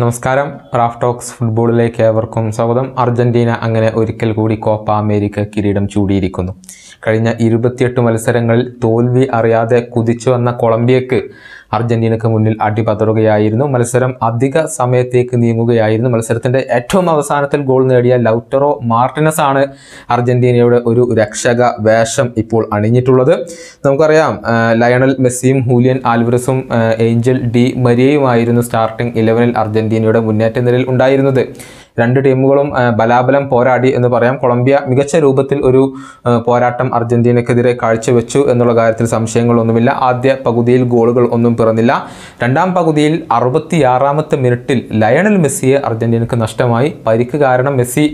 നമസ്കാരം റാഫ്റ്റോക്സ് ഫുട്ബോളിലേക്ക് ഏവർക്കും സ്വാഗതം അർജന്റീന അങ്ങനെ ഒരിക്കൽ കൂടി കോപ്പ അമേരിക്ക കിരീടം ചൂടിയിരിക്കുന്നു കഴിഞ്ഞ ഇരുപത്തിയെട്ട് മത്സരങ്ങളിൽ തോൽവി അറിയാതെ കുതിച്ചു വന്ന കൊളംബിയക്ക് അർജന്റീനക്ക് മുന്നിൽ അടിപതറുകയായിരുന്നു മത്സരം അധിക സമയത്തേക്ക് നീങ്ങുകയായിരുന്നു മത്സരത്തിന്റെ ഏറ്റവും അവസാനത്തിൽ ഗോൾ നേടിയ ലൗറ്ററോ മാർട്ടിനസ് ആണ് അർജന്റീനയുടെ ഒരു രക്ഷക വേഷം ഇപ്പോൾ അണിഞ്ഞിട്ടുള്ളത് നമുക്കറിയാം ലയണൽ മെസ്സിയും ഹൂലിയൻ ആൽവറസും ഏഞ്ചൽ ഡി മരിയയുമായിരുന്നു സ്റ്റാർട്ടിംഗ് ഇലവനിൽ അർജന്റീനയുടെ മുന്നേറ്റ നിലയിൽ ഉണ്ടായിരുന്നത് രണ്ട് ടീമുകളും ബലാബലം പോരാടി എന്ന് പറയാം കൊളംബിയ മികച്ച രൂപത്തിൽ ഒരു പോരാട്ടം അർജന്റീനക്കെതിരെ കാഴ്ചവെച്ചു എന്നുള്ള കാര്യത്തിൽ സംശയങ്ങളൊന്നുമില്ല ആദ്യ പകുതിയിൽ ഗോളുകൾ ഒന്നും പിറന്നില്ല രണ്ടാം പകുതിയിൽ അറുപത്തിയാറാമത്തെ മിനിറ്റിൽ ലയണൽ മെസ്സിയെ അർജന്റീനക്ക് നഷ്ടമായി പരിക്ക് കാരണം മെസ്സി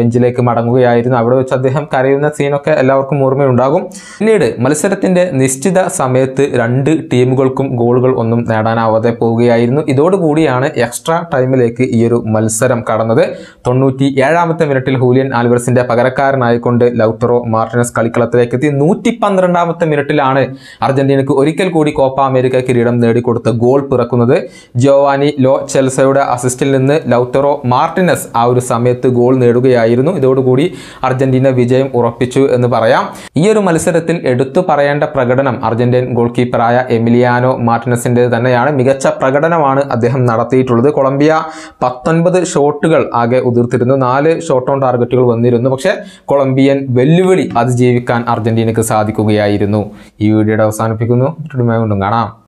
ബെഞ്ചിലേക്ക് മടങ്ങുകയായിരുന്നു അവിടെ വെച്ച് അദ്ദേഹം കരയുന്ന സീനൊക്കെ എല്ലാവർക്കും ഓർമ്മയുണ്ടാകും പിന്നീട് മത്സരത്തിൻ്റെ നിശ്ചിത സമയത്ത് രണ്ട് ടീമുകൾക്കും ഗോളുകൾ ഒന്നും നേടാനാവാതെ പോവുകയായിരുന്നു ഇതോടുകൂടിയാണ് എക്സ്ട്രാ ടൈമിലേക്ക് ഈ ഒരു മത്സരം കടന്നത് നടന്നത് തൊണ്ണൂറ്റി ഏഴാമത്തെ മിനിറ്റിൽ ഹൂലിയൻ ആൽവർസിന്റെ പകരക്കാരനായിക്കൊണ്ട് ലൗട്ടറോ മാർട്ടിനസ് കളിക്കളത്തിലേക്ക് എത്തി നൂറ്റി പന്ത്രണ്ടാമത്തെ മിനിറ്റിലാണ് അർജന്റീനയ്ക്ക് ഒരിക്കൽ കൂടി കോപ്പ അമേരിക്ക കിരീടം നേടിക്കൊടുത്ത് ഗോൾ പിറക്കുന്നത് ജോവാനി ലോ ചെൽസയുടെ അസിസ്റ്റിൽ നിന്ന് ലൗട്ടറോ മാർട്ടിനസ് ആ ഒരു സമയത്ത് ഗോൾ നേടുകയായിരുന്നു ഇതോടുകൂടി അർജന്റീന വിജയം ഉറപ്പിച്ചു എന്ന് പറയാം ഈ ഒരു മത്സരത്തിൽ എടുത്തു പറയേണ്ട പ്രകടനം അർജന്റീൻ ഗോൾ കീപ്പറായ എമിലിയാനോ മാർട്ടിനസിന്റെ തന്നെയാണ് മികച്ച പ്രകടനമാണ് അദ്ദേഹം നടത്തിയിട്ടുള്ളത് കൊളംബിയ പത്തൊൻപത് ഷോട്ടുകൾ ആകെ ഉതിർത്തിരുന്നു നാല് ഷോർട്ട് ഓൺ ടാർഗറ്റുകൾ വന്നിരുന്നു പക്ഷേ കൊളംബിയൻ വെല്ലുവിളി അതിജീവിക്കാൻ അർജന്റീനയ്ക്ക് സാധിക്കുകയായിരുന്നു ഈ വീഡിയോയുടെ അവസാനിപ്പിക്കുന്നു കാണാം